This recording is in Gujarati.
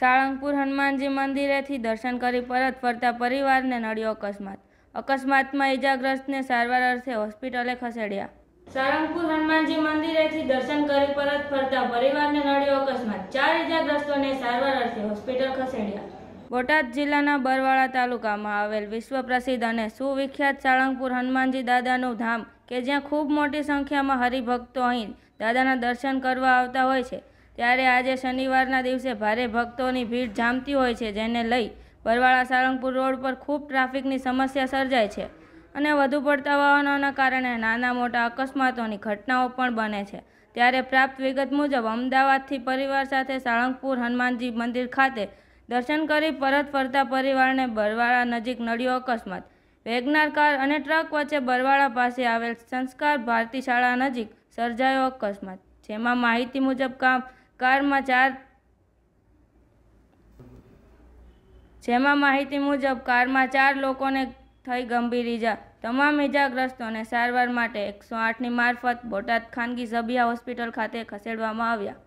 સાળંગપુર હનુમાનજી મંદિરેથી દર્શન કરી પરત ફરતા પરિવારને નડ્યો અકસ્માત અકસ્માતમાં ઈજાગ્રસ્તને સારવાર અર્થે હોસ્પિટલે ખસેડ્યા સાળંગપુર હનુમાનજી મંદિરેથી દર્શન કરી પરત ફરતા પરિવારને નડ્યો અકસ્માત ચાર ઈજાગ્રસ્તોને સારવાર અર્થે હોસ્પિટલ ખસેડ્યા બોટાદ જિલ્લાના બરવાળા તાલુકામાં આવેલ વિશ્વ પ્રસિદ્ધ અને સુવિખ્યાત સાળંગપુર હનુમાનજી દાદાનું ધામ કે જ્યાં ખૂબ મોટી સંખ્યામાં હરિભક્તો અહીં દાદાના દર્શન કરવા આવતા હોય છે ત્યારે આજે શનિવારના દિવસે ભારે ભક્તોની ભીડ જામતી હોય છે જેને લઈ બરવાળા સાળંગપુર રોડ પર ખૂબ ટ્રાફિકની સમસ્યા સર્જાય છે અને વધુ પડતા વાહનોના કારણે નાના મોટા અકસ્માતોની ઘટનાઓ પણ બને છે ત્યારે પ્રાપ્ત વિગત મુજબ અમદાવાદથી પરિવાર સાથે સાળંગપુર હનુમાનજી મંદિર ખાતે દર્શન કરી પરત ફરતા પરિવારને બરવાળા નજીક નડ્યો અકસ્માત વેગનાર કાર અને ટ્રક વચ્ચે બરવાળા પાસે આવેલ સંસ્કાર ભારતી શાળા નજીક સર્જાયો અકસ્માત જેમાં માહિતી મુજબ કામ કારમાં ચાર જેમાં માહિતી મુજબ કારમાં ચાર લોકોને થઈ ગંભીર ઈજા તમામ ઈજાગ્રસ્તોને સારવાર માટે એકસો આઠની મારફત બોટાદ ખાનગી સભ્યા હોસ્પિટલ ખાતે ખસેડવામાં આવ્યા